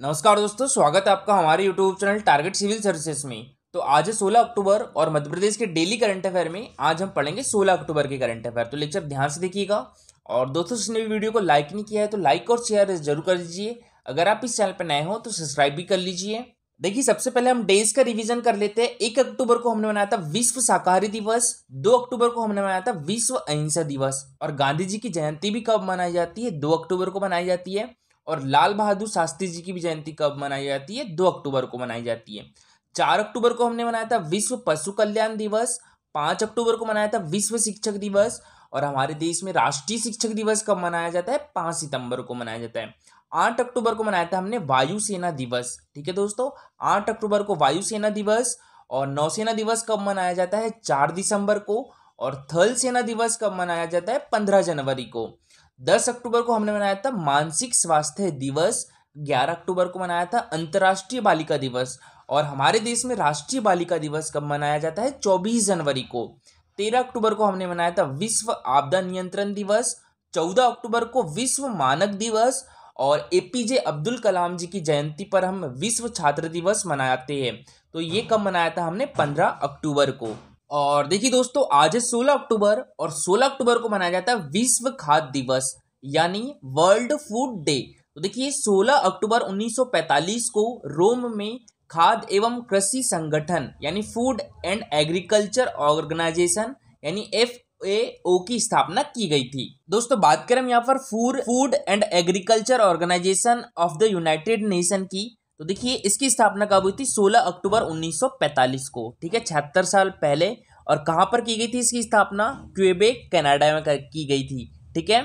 नमस्कार दोस्तों स्वागत है आपका हमारे YouTube channel target civil services में तो आज है 16 अक्टूबर और मध्य प्रदेश के डेली करंट अफेयर में आज हम पढ़ेंगे 16 अक्टूबर के करंट अफेयर तो लेक्चर ध्यान से देखिएगा और दोस्तों जिसने भी वीडियो को लाइक नहीं किया है तो लाइक और शेयर जरूर कर दीजिए अगर आप इस चैनल पर नए हो तो सब्सक्राइब भी कर लीजिए देखिए सबसे पहले हम डेज का रिवीजन कर लेते हैं एक अक्टूबर को हमने मनाया था विश्व शाकाहारी दिवस दो अक्टूबर को हमने मनाया था विश्व अहिंसा दिवस और गांधी जी की जयंती भी कब मनाई जाती है दो अक्टूबर को मनाई जाती है और लाल बहादुर शास्त्री जी की भी जयंती कब मनाई जाती है दो अक्टूबर को मनाई जाती है चार अक्टूबर को हमने मनाया था विश्व पशु कल्याण दिवस पाँच अक्टूबर को मनाया था विश्व शिक्षक दिवस और हमारे देश में राष्ट्रीय शिक्षक दिवस कब मनाया जाता है पाँच सितंबर को मनाया जाता है आठ अक्टूबर को मनाया था हमने वायुसेना दिवस ठीक है दोस्तों आठ अक्टूबर को वायुसेना दिवस और नौसेना दिवस कब मनाया जाता है चार दिसंबर को और थल सेना दिवस कब मनाया जाता है पंद्रह जनवरी को दस अक्टूबर को हमने मनाया था मानसिक स्वास्थ्य दिवस ग्यारह अक्टूबर को मनाया था अंतर्राष्ट्रीय बालिका दिवस और हमारे देश में राष्ट्रीय बालिका दिवस कब मनाया जाता है चौबीस जनवरी को तेरह अक्टूबर को हमने मनाया था विश्व आपदा नियंत्रण दिवस चौदह अक्टूबर को विश्व मानक दिवस और ए पी जे अब्दुल कलाम जी की जयंती पर हम विश्व छात्र दिवस मनाते हैं तो ये कब मनाया था हमने पंद्रह अक्टूबर को और देखिए दोस्तों आज है 16 अक्टूबर और 16 अक्टूबर को मनाया जाता है विश्व खाद्य दिवस यानी वर्ल्ड फूड डे तो देखिए 16 अक्टूबर 1945 को रोम में खाद्य एवं कृषि संगठन यानी फूड एंड एग्रीकल्चर ऑर्गेनाइजेशन यानी एफ ए ओ की स्थापना की गई थी दोस्तों बात करें यहाँ पर food food and agriculture organisation of the United Nation की तो देखिए इसकी स्थापना कब हुई थी 16 अक्टूबर 1945 को ठीक है छिहत्तर साल पहले और कहाँ पर की गई थी इसकी स्थापना क्यूबेक कनाडा में की गई थी ठीक है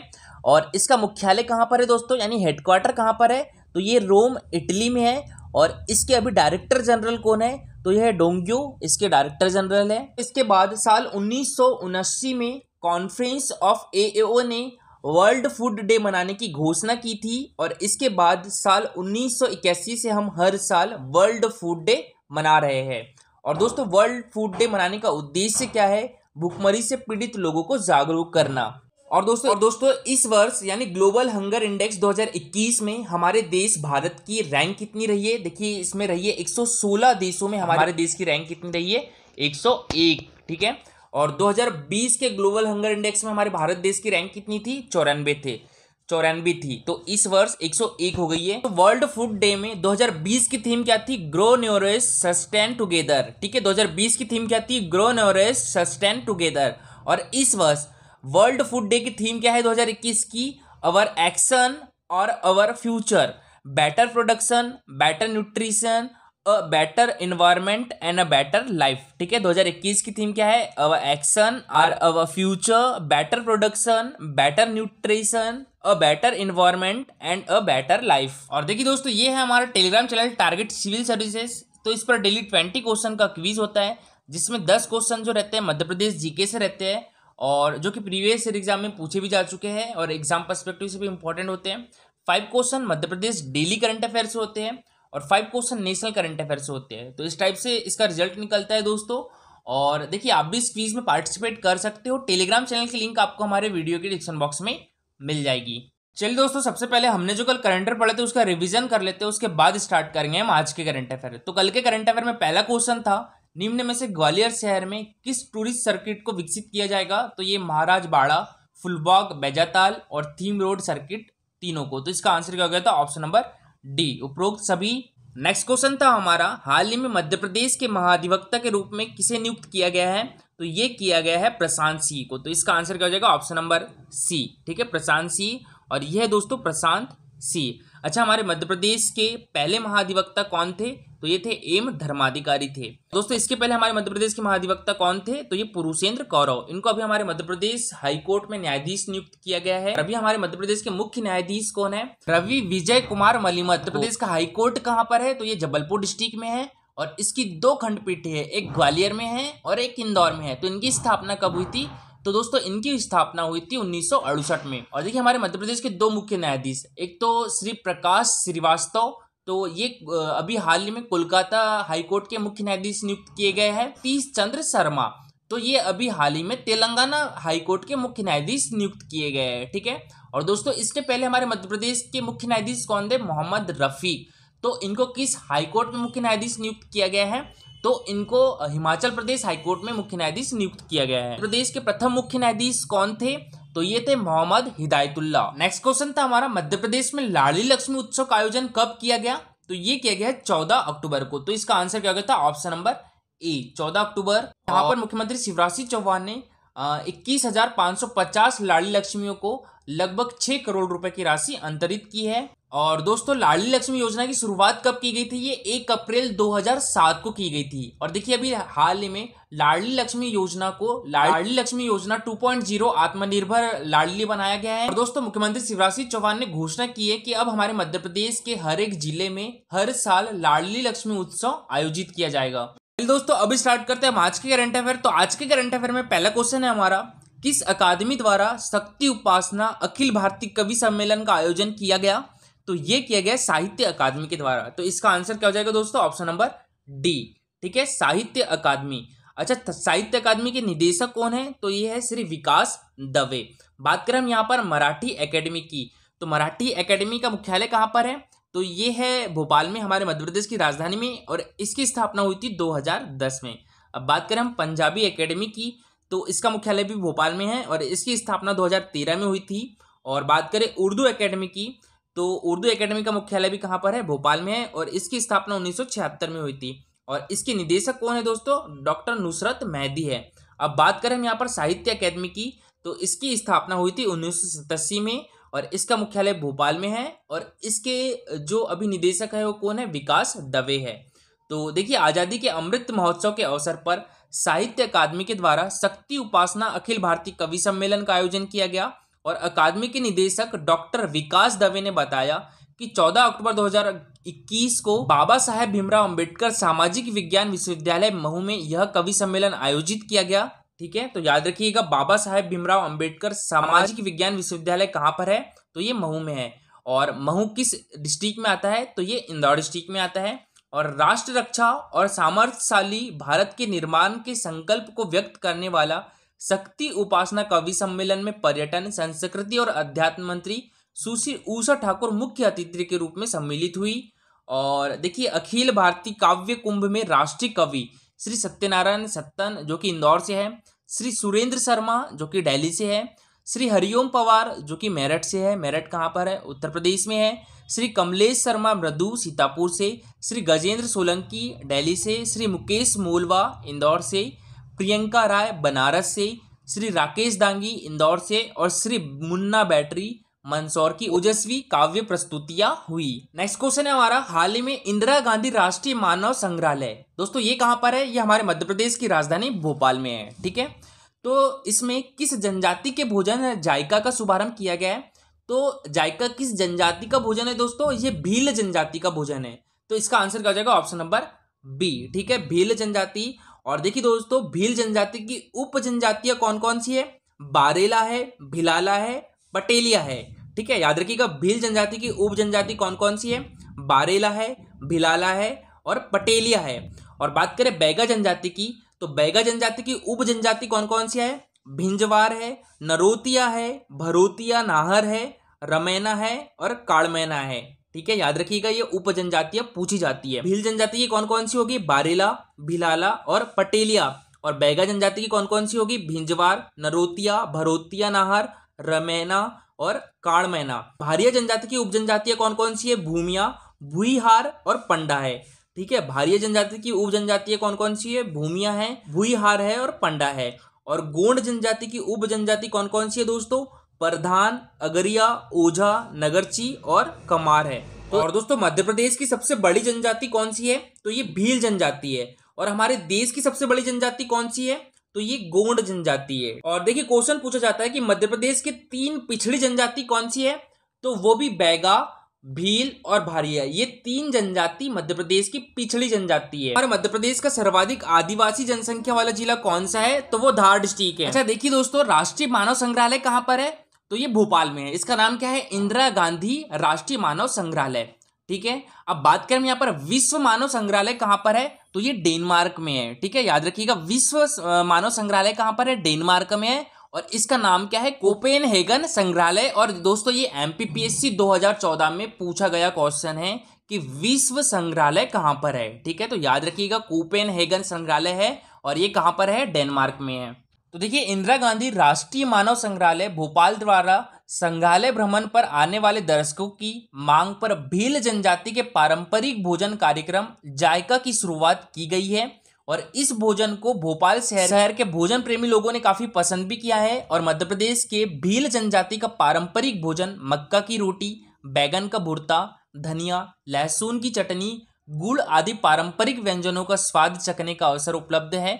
और इसका मुख्यालय कहाँ पर है दोस्तों यानी हेडक्वार्टर कहाँ पर है तो ये रोम इटली में है और इसके अभी डायरेक्टर जनरल कौन है तो यह डोंग्यो इसके डायरेक्टर जनरल है इसके बाद साल उन्नीस में कॉन्फ्रेंस ऑफ ए ने वर्ल्ड फूड डे मनाने की घोषणा की थी और इसके बाद साल 1981 से हम हर साल वर्ल्ड फूड डे मना रहे हैं और दोस्तों वर्ल्ड फूड डे मनाने का उद्देश्य क्या है भूखमरी से पीड़ित लोगों को जागरूक करना और दोस्तों और दोस्तों इस वर्ष यानी ग्लोबल हंगर इंडेक्स 2021 में हमारे देश भारत की रैंक कितनी रही है देखिए इसमें रही है 116 देशों में हमारे देश की रैंक कितनी रही है 101 ठीक है और 2020 के ग्लोबल हंगर इंडेक्स में हमारे भारत देश की रैंक कितनी थी चौरानवे थे चौरानवे थी तो इस वर्ष 101 हो गई है तो वर्ल्ड फूड डे में 2020 की थीम क्या थी ग्रो न्योरेस सस्टेन टुगेदर ठीक है 2020 की थीम क्या थी ग्रो न्योरेस सस्टेन टुगेदर और इस वर्ष वर्ल्ड फूड डे की थीम क्या है 2021 की अवर एक्शन और our future better production better nutrition a better environment and a better life ठीक है 2021 की थीम क्या है our action are our future better production better nutrition a better environment and a better life और देखिए दोस्तों ये है हमारा Telegram channel target civil services तो इस पर डेली ट्वेंटी क्वेश्चन का क्वीज होता है जिसमें दस क्वेश्चन जो रहते हैं मध्य प्रदेश जीके से रहते हैं और जो कि प्रीवियस ईयर एग्जाम में पूछे भी जा चुके हैं और एग्जाम परस्पेक्टिव से भी इंपॉर्टेंट होते हैं five question Madhya Pradesh daily current affair से होते हैं और five question national current affair से होते हैं तो इस टाइप से इसका रिजल्ट निकलता है दोस्तों और देखिए आप भी इस क्वीज में पार्टिसिपेट कर सकते हो टेलीग्राम चैनल की लिंक आपको हमारे वीडियो के डिस्क्रिप्शन बॉक्स में मिल जाएगी चलिए दोस्तों सबसे पहले हमने जो कल करंटर पढ़े थे उसका रिवीजन कर लेते हैं उसके बाद स्टार्ट करेंगे हम आज के करंट अफेयर तो कल के करंट अफेयर में पहला क्वेश्चन था निम्न में से ग्वालियर शहर में किस टूरिस्ट सर्किट को विकसित किया जाएगा तो ये महाराज बाड़ा फुलबाग बेजाताल और थीम रोड सर्किट तीनों को तो इसका आंसर क्या हो गया था ऑप्शन नंबर डी उपरोक्त सभी नेक्स्ट क्वेश्चन था हमारा हाल ही में मध्य प्रदेश के महाधिवक्ता के रूप में किसे नियुक्त किया गया है तो ये किया गया है प्रशांत सिंह को तो इसका आंसर क्या हो जाएगा ऑप्शन नंबर सी ठीक है प्रशांत सिंह और यह है दोस्तों प्रशांत सिंह अच्छा हमारे मध्य प्रदेश के पहले महाधिवक्ता कौन थे तो ये थे एम धर्माधिकारी थे दोस्तों इसके पहले हमारे मध्य प्रदेश के महाधिवक्ता कौन थे तो ये पुरुषेंद्र कौरव इनको अभी हमारे मध्य प्रदेश हाईकोर्ट में न्यायाधीश नियुक्त किया गया है अभी हमारे मध्य प्रदेश के मुख्य न्यायाधीश कौन है रवि विजय कुमार मलिम मध्य प्रदेश का हाईकोर्ट कहाँ पर है तो ये जबलपुर डिस्ट्रिक्ट में है और इसकी दो खंडपीठ है एक ग्वालियर में है और एक इंदौर में है तो इनकी स्थापना कब हुई थी तो दोस्तों इनकी स्थापना हुई थी उन्नीस में और देखिए हमारे मध्य प्रदेश के दो मुख्य न्यायाधीश एक तो श्री प्रकाश श्रीवास्तव तो ये अभी हाल ही में कोलकाता हाईकोर्ट के मुख्य न्यायाधीश नियुक्त किए गए हैं पी चंद्र शर्मा तो ये अभी हाल ही में तेलंगाना हाईकोर्ट के मुख्य न्यायाधीश नियुक्त किए गए हैं ठीक है और दोस्तों इसके पहले हमारे मध्य प्रदेश के मुख्य न्यायाधीश कौन थे मोहम्मद रफ़ी तो इनको किस हाईकोर्ट में मुख्य न्यायाधीश नियुक्त किया गया है तो इनको हिमाचल प्रदेश हाईकोर्ट में मुख्य न्यायाधीश नियुक्त किया गया है प्रदेश के प्रथम मुख्य न्यायाधीश कौन थे तो ये थे मोहम्मद हिदायतुल्ला नेक्स्ट क्वेश्चन था हमारा मध्य प्रदेश में लाली लक्ष्मी उत्सव का आयोजन कब किया गया तो ये किया गया चौदह अक्टूबर को तो इसका आंसर क्या गया था ऑप्शन नंबर ए चौदह अक्टूबर यहाँ पर मुख्यमंत्री शिवराज सिंह चौहान ने इक्कीस हजार पांच सौ पचास लाड़ी लक्ष्मियों को लगभग छह करोड़ रुपए की राशि अंतरित की है और दोस्तों लाडली लक्ष्मी योजना की शुरुआत कब की गई थी ये एक अप्रैल 2007 को की गई थी और देखिए अभी हाल ही में लाडली लक्ष्मी योजना को लाडली लक्ष्मी योजना 2.0 आत्मनिर्भर लाडली बनाया गया है और दोस्तों मुख्यमंत्री शिवराज सिंह चौहान ने घोषणा की है कि अब हमारे मध्य प्रदेश के हर एक जिले में हर साल लाडली लक्ष्मी उत्सव आयोजित किया जाएगा दोस्तों अभी स्टार्ट करते हैं हम आज के करंट अफेयर तो आज के करंट अफेयर में पहला क्वेश्चन है हमारा किस अकादमी द्वारा शक्ति उपासना अखिल भारतीय कवि सम्मेलन का आयोजन किया गया तो यह किया गया साहित्य अकादमी के द्वारा तो इसका आंसर क्या हो जाएगा दोस्तों ऑप्शन नंबर डी ठीक है साहित्य अकादमी अच्छा साहित्य अकादमी के निदेशक कौन है तो ये है श्री विकास दवे बात करें हम यहाँ पर मराठी एकेडमी की तो मराठी एकेडमी का मुख्यालय कहाँ पर है तो ये है भोपाल में हमारे मध्य प्रदेश की राजधानी में और इसकी स्थापना हुई थी 2010 में अब बात करें हम पंजाबी एकेडमी की तो इसका मुख्यालय भी भोपाल में है और इसकी स्थापना 2013 में हुई थी और बात करें उर्दू एकेडमी की तो उर्दू एकेडमी का मुख्यालय भी कहाँ पर है भोपाल में है और इसकी स्थापना उन्नीस में हुई थी और इसके निदेशक कौन है दोस्तों डॉक्टर नुसरत मेहदी है अब बात करें हम यहाँ पर साहित्य अकेदमी की तो इसकी स्थापना हुई थी उन्नीस में और इसका मुख्यालय भोपाल में है और इसके जो अभी निदेशक है वो कौन है विकास दवे है तो देखिए आज़ादी के अमृत महोत्सव के अवसर पर साहित्य अकादमी के द्वारा शक्ति उपासना अखिल भारतीय कवि सम्मेलन का आयोजन किया गया और अकादमी के निदेशक डॉक्टर विकास दवे ने बताया कि 14 अक्टूबर 2021 को बाबा साहेब भीमराव अंबेडकर सामाजिक विज्ञान विश्वविद्यालय महू में यह कवि सम्मेलन आयोजित किया गया ठीक है तो याद रखिएगा बाबा साहेब भीमराव अंबेडकर सामाजिक विज्ञान विश्वविद्यालय कहाँ पर है तो ये महू में है और महू किस डिस्ट्रिक्ट में आता है तो ये इंदौर डिस्ट्रिक्ट में आता है और राष्ट्र रक्षा और सामर्थ्यशाली भारत के निर्माण के संकल्प को व्यक्त करने वाला शक्ति उपासना कवि सम्मेलन में पर्यटन संस्कृति और अध्यात्म मंत्री सुशील ऊषा ठाकुर मुख्य अतिथि के रूप में सम्मिलित हुई और देखिए अखिल भारतीय काव्य कुंभ में राष्ट्रीय कवि श्री सत्यनारायण सत्तन जो कि इंदौर से है श्री सुरेंद्र शर्मा जो कि दिल्ली से है श्री हरिओम पवार जो कि मेरठ से है मेरठ कहाँ पर है उत्तर प्रदेश में है श्री कमलेश शर्मा मृदु सीतापुर से श्री गजेंद्र सोलंकी दिल्ली से श्री मुकेश मोलवा इंदौर से प्रियंका राय बनारस से श्री राकेश दांगी इंदौर से और श्री मुन्ना बैटरी मंदसौर की ओजस्वी काव्य प्रस्तुतियां हुई नेक्स्ट क्वेश्चन है हमारा हाल ही में इंदिरा गांधी राष्ट्रीय मानव संग्रहालय दोस्तों ये कहाँ पर है ये हमारे मध्य प्रदेश की राजधानी भोपाल में है ठीक है तो इसमें किस जनजाति के भोजन जायका का शुभारंभ किया गया है तो जायका किस जनजाति का भोजन है दोस्तों ये भील जनजाति का भोजन है तो इसका आंसर क्या हो जाएगा ऑप्शन नंबर बी ठीक है भील जनजाति और देखिए दोस्तों भील जनजाति की उप जनजातियां कौन कौन सी है बारेला है भिलाला है पटेलिया है ठीक है याद रखिएगा भील जनजाति की उप जनजाति कौन कौन सी है बारेला है भिलाला है और पटेलिया है और बात करें बैगा जनजाति की तो बैगा जनजाति की उप जनजाति कौन कौन सी है भिंजवार है नरोतिया है भरोतिया नाहर है रमैना है और काड़मैना है ठीक है याद रखिएगा ये उप जनजातियां पूछी जाती है भील जनजाति की कौन कौन सी होगी बारेला भिलाला और पटेलिया और बैगा जनजाति की कौन कौन सी होगी भिंजवार नरोतिया भरोतिया नाहर रमैना और काड़मैना भारिया जनजाति की उप जनजातियां कौन कौन सी है भूमिया भूईहार और पंडा है ठीक है भारतीय जनजाति की उप जनजाति कौन कौन सी है भूमिया है भूईहार है और पंडा है और गोंड जनजाति की उप जनजाति कौन कौन सी है दोस्तों प्रधान अगरिया ओझा नगरची और कमार है तो और दोस्तों मध्य प्रदेश की सबसे बड़ी जनजाति कौन सी है तो ये भील जनजाति है और हमारे देश की सबसे बड़ी जनजाति कौन सी है तो ये गोंड जनजाति है और देखिए क्वेश्चन पूछा जाता है कि मध्य प्रदेश के तीन पिछड़ी जनजाति कौन सी है तो वो भी बैगा भील और भारिया ये तीन जनजाति मध्य प्रदेश की पिछड़ी जनजाति है और मध्य प्रदेश का सर्वाधिक आदिवासी जनसंख्या वाला जिला कौन सा है तो वो धार डिस्ट्रिक्ट है अच्छा देखिए दोस्तों राष्ट्रीय मानव संग्रहालय कहाँ पर है तो ये भोपाल में है इसका नाम क्या है इंदिरा गांधी राष्ट्रीय मानव संग्रहालय ठीक है अब बात करें यहाँ पर विश्व मानव संग्रहालय कहाँ पर है तो ये डेनमार्क में है ठीक है याद रखिएगा विश्व मानव संग्रहालय कहाँ पर है डेनमार्क में है और इसका नाम क्या है हेगन संग्रहालय और दोस्तों ये हजार 2014 में पूछा गया क्वेश्चन है कि विश्व संग्रहालय कहाँ पर है ठीक है तो याद रखिएगा हेगन संग्रहालय है और ये कहाँ पर है डेनमार्क में है तो देखिए इंदिरा गांधी राष्ट्रीय मानव संग्रहालय भोपाल द्वारा संग्रहालय भ्रमण पर आने वाले दर्शकों की मांग पर भील जनजाति के पारंपरिक भोजन कार्यक्रम जायका की शुरुआत की गई है और इस भोजन को भोपाल शहर शहर के भोजन प्रेमी लोगों ने काफ़ी पसंद भी किया है और मध्य प्रदेश के भील जनजाति का पारंपरिक भोजन मक्का की रोटी बैगन का भुरता धनिया लहसुन की चटनी गुड़ आदि पारंपरिक व्यंजनों का स्वाद चखने का अवसर उपलब्ध है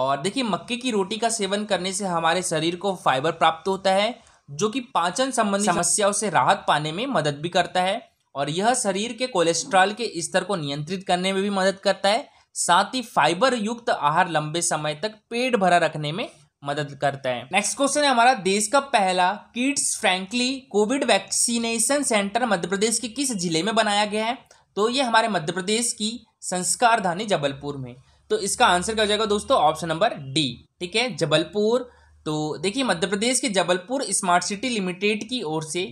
और देखिए मक्के की रोटी का सेवन करने से हमारे शरीर को फाइबर प्राप्त होता है जो कि पाचन संबंधी समस्याओं से राहत पाने में मदद भी करता है और यह शरीर के कोलेस्ट्रॉल के स्तर को नियंत्रित करने में भी मदद करता है साथ ही फाइबर युक्त आहार लंबे समय तक पेट भरा रखने में मदद करता है नेक्स्ट क्वेश्चन है हमारा देश का पहला kids friendly COVID vaccination centre Madhya Pradesh के किस जिले में बनाया गया है तो ये हमारे मध्य प्रदेश की संस्कार धानी जबलपुर में तो इसका आंसर क्या हो जाएगा दोस्तों ऑप्शन नंबर डी ठीक है जबलपुर तो देखिए मध्य प्रदेश के जबलपुर स्मार्ट सिटी लिमिटेड की ओर से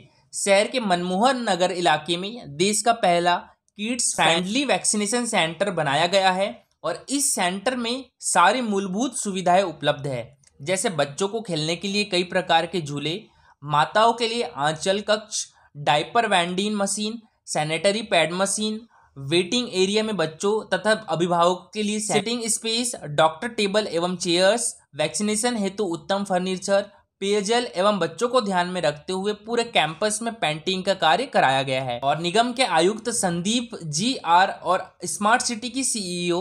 शहर के मनमोहन नगर इलाके में देश का पहला किड्स फ्रेंडली वैक्सीनेशन सेंटर बनाया गया है और इस सेंटर में सारी मूलभूत सुविधाएं उपलब्ध है जैसे बच्चों को खेलने के लिए कई प्रकार के झूले माताओं के लिए आंचल कक्ष diaper vending machine sanitary pad machine waiting area में बच्चों तथा अभिभावकों के लिए सेटिंग स्पेस डॉक्टर टेबल एवं चेयर्स वैक्सीनेशन हेतु उत्तम फर्नीचर पेयजल एवं बच्चों को ध्यान में रखते हुए पूरे कैंपस में पेंटिंग का कार्य कराया गया है और निगम के आयुक्त संदीप जी आर और स्मार्ट सिटी की सीईओ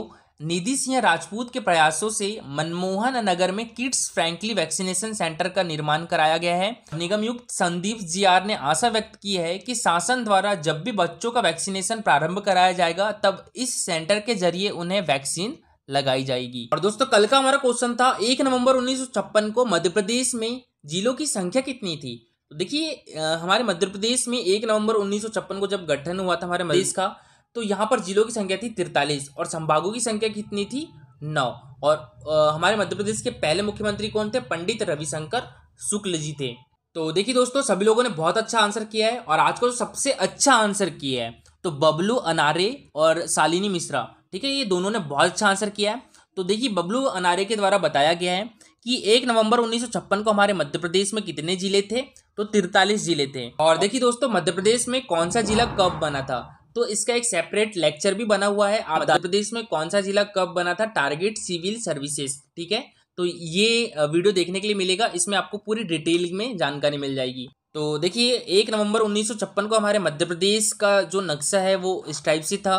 निधि सिंह राजपूत के प्रयासों से मनमोहन नगर में किड्स फ्रैंकली वैक्सीनेशन सेंटर का निर्माण कराया गया है निगम युक्त संदीप जी आर ने आशा व्यक्त की है कि शासन द्वारा जब भी बच्चों का वैक्सीनेशन प्रारंभ कराया जाएगा तब इस सेंटर के जरिए उन्हें वैक्सीन लगाई जाएगी और दोस्तों कल का हमारा क्वेश्चन था एक नवंबर उन्नीस को मध्य प्रदेश में जिलों की संख्या कितनी थी तो देखिए हमारे मध्य प्रदेश में एक नवंबर उन्नीस को जब गठन हुआ था हमारे मध्य हम्म। का तो यहाँ पर जिलों की संख्या थी तिरतालीस और संभागों की संख्या कितनी थी नौ और आ, हमारे मध्य प्रदेश के पहले मुख्यमंत्री कौन थे पंडित रविशंकर शुक्ल जी थे तो देखिए दोस्तों सभी लोगों ने बहुत अच्छा आंसर किया है और आज का जो तो सबसे अच्छा आंसर किया है तो बबलू अनारे और शालिनी मिश्रा ठीक है ये दोनों ने बहुत अच्छा आंसर किया है तो देखिए बबलू अनारे के द्वारा बताया गया है कि एक नवंबर उन्नीस को हमारे मध्य प्रदेश में कितने जिले थे तो तिरतालीस जिले थे और हाँ। देखिए दोस्तों मध्य प्रदेश में कौन सा जिला कब बना था तो इसका एक सेपरेट लेक्चर भी बना हुआ है मध्य प्रदेश में कौन सा जिला कब बना था टारगेट सिविल सर्विसेज ठीक है तो ये वीडियो देखने के लिए मिलेगा इसमें आपको पूरी डिटेल में जानकारी मिल जाएगी तो देखिए एक नवंबर 1956 को हमारे मध्य प्रदेश का जो नक्शा है वो इस टाइप से था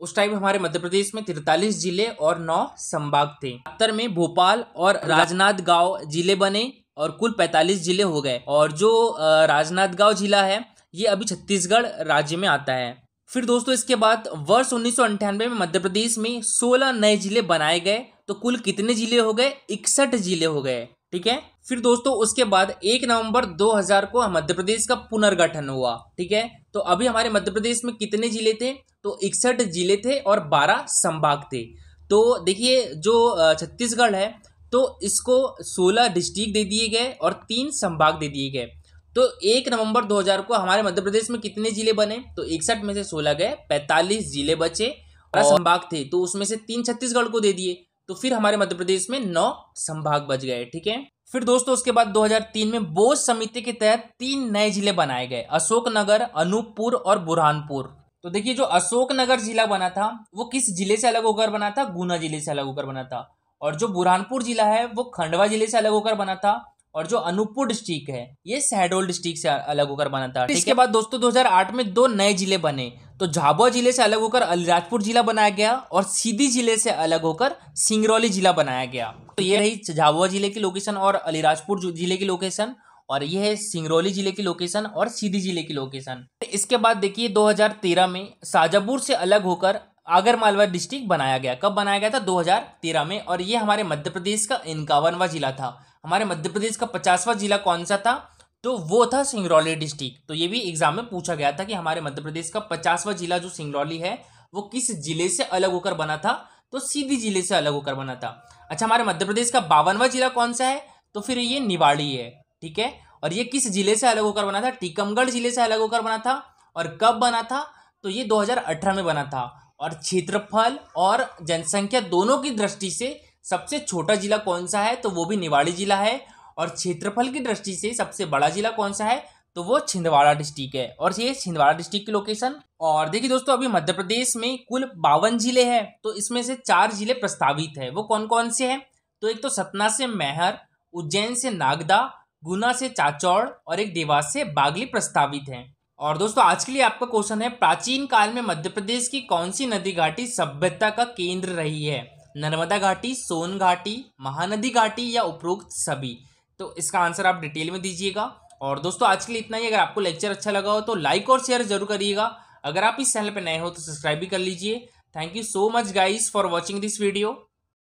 उस टाइम हमारे मध्य प्रदेश में तिरतालीस जिले और नौ संभाग थे उत्तर में भोपाल और राजनाथ गांव जिले बने और कुल 45 जिले हो गए और जो राजनाथ गांव जिला है ये अभी छत्तीसगढ़ राज्य में आता है फिर दोस्तों इसके बाद वर्ष उन्नीस में मध्य प्रदेश में सोलह नए जिले बनाए गए तो कुल कितने जिले हो गए इकसठ जिले हो गए ठीक है फिर दोस्तों उसके बाद एक नवंबर 2000 को मध्य प्रदेश का पुनर्गठन हुआ ठीक है तो अभी हमारे मध्य प्रदेश में कितने जिले थे तो इकसठ जिले थे और बारह संभाग थे तो देखिए जो छत्तीसगढ़ है तो इसको सोलह डिस्ट्रिक्ट दे दिए गए और तीन संभाग दे दिए गए तो एक नवंबर 2000 को हमारे मध्य प्रदेश में कितने जिले बने तो इकसठ में से सोलह गए पैंतालीस जिले बचे और संभाग थे तो उसमें से तीन छत्तीसगढ़ को दे दिए तो फिर हमारे मध्य प्रदेश में नौ संभाग बच गए ठीक है फिर दोस्तों उसके बाद 2003 में बोस समिति के तहत तीन नए जिले बनाए गए अशोकनगर अनूपपुर और बुरहानपुर तो देखिए जो अशोकनगर जिला बना था वो किस जिले से अलग होकर बना था गुना जिले से अलग होकर बना था और जो बुरहानपुर जिला है वो खंडवा जिले से अलग होकर बना था और जो अनूपपुर डिस्ट्रिक्ट है ये शहडोल डिस्ट्रिक्ट से अलग होकर बना था इसके बाद दोस्तों 2008 में दो नए जिले बने तो झाबुआ जिले से अलग होकर अलीराजपुर जिला बनाया गया और सीधी जिले से अलग होकर सिंगरौली जिला बनाया गया तो ये रही झाबुआ जिले की लोकेशन और अलीराजपुर जिले की लोकेशन और ये है सिंगरौली जिले की लोकेशन और सीधी जिले की लोकेशन इसके बाद देखिए 2013 में शाजापुर से अलग होकर आगर मालवा डिस्ट्रिक्ट बनाया गया कब बनाया गया था 2013 में और ये हमारे मध्य प्रदेश का इनकावनवा जिला था हमारे मध्य प्रदेश का पचासवा जिला कौन सा था तो वो था सिंगरौली डिस्ट्रिक्ट तो ये भी एग्जाम में पूछा गया था कि हमारे मध्य प्रदेश का पचासवा जिला जो सिंगरौली है वो किस जिले से अलग होकर बना था तो सीधी जिले से अलग होकर बना था अच्छा हमारे मध्य प्रदेश का बावनवा जिला कौन सा है तो फिर ये निवाड़ी है ठीक है और ये किस जिले से अलग होकर बना था टीकमगढ़ जिले से अलग होकर बना था और कब बना था तो ये 2018 में बना था और क्षेत्रफल और जनसंख्या दोनों की दृष्टि से सबसे छोटा जिला कौन सा है तो वो भी निवाड़ी जिला है और क्षेत्रफल की दृष्टि से सबसे बड़ा जिला कौन सा है तो वो छिंदवाड़ा डिस्ट्रिक्ट है और ये छिंदवाड़ा डिस्ट्रिक्ट की लोकेशन और देखिए दोस्तों अभी मध्य प्रदेश में कुल बावन जिले हैं तो इसमें से चार जिले प्रस्तावित है वो कौन कौन से हैं तो एक तो सतना से मैहर उज्जैन से नागदा गुना से चाचौड़ और एक देवास से बागली प्रस्तावित है और दोस्तों आज के लिए आपका क्वेश्चन है प्राचीन काल में मध्य प्रदेश की कौन सी नदी घाटी सभ्यता का केंद्र रही है नर्मदा घाटी सोन घाटी महानदी घाटी या उपरोक्त सभी तो इसका आंसर आप डिटेल में दीजिएगा और दोस्तों आज के लिए इतना ही अगर आपको लेक्चर अच्छा लगा हो तो लाइक और शेयर जरूर करिएगा अगर आप इस चैनल पर नए हो तो सब्सक्राइब भी कर लीजिए thank you so much guys for watching this video